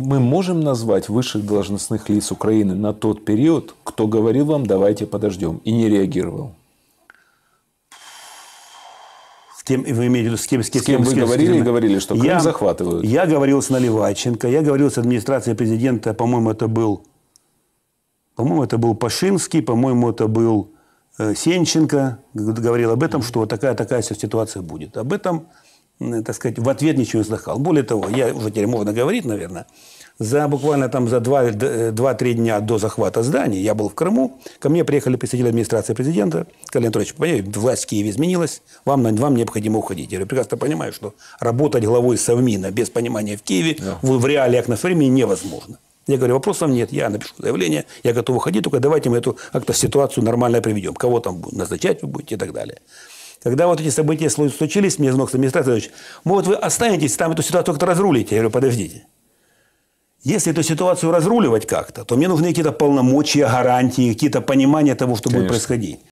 Мы можем назвать высших должностных лиц Украины на тот период, кто говорил вам «давайте подождем» и не реагировал? тем, вы имеете в виду, с кем, с кем, с кем, с вы с кем, говорили с кем. и говорили, что Крым я, захватывают. Я говорил с Наливайченко, я говорил с администрацией президента, по-моему, это был, по-моему, это был Пашинский, по-моему, это был э, Сенченко, говорил об этом, что такая-такая ситуация будет. Об этом так сказать, в ответ ничего не слыхал. Более того, я уже теперь можно говорить, наверное, за буквально там за 2-3 э, дня до захвата здания я был в Крыму, ко мне приехали представители администрации президента, сказали, Анатольевич, понимаете, власть в Киеве изменилась, вам, вам необходимо уходить. Я говорю, прекрасно понимаю, что работать главой Совмина без понимания в Киеве да. в, в реалиях на времени невозможно. Я говорю, вопросов нет, я напишу заявление, я готов уходить, только давайте мы эту как-то ситуацию нормально приведем. Кого там назначать вы будете и так далее. Когда вот эти события случились, мне звонок с администрации, может, вы останетесь, там эту ситуацию как-то разрулите. Я говорю, подождите. Если эту ситуацию разруливать как-то, то мне нужны какие-то полномочия, гарантии, какие-то понимания того, что Конечно. будет происходить.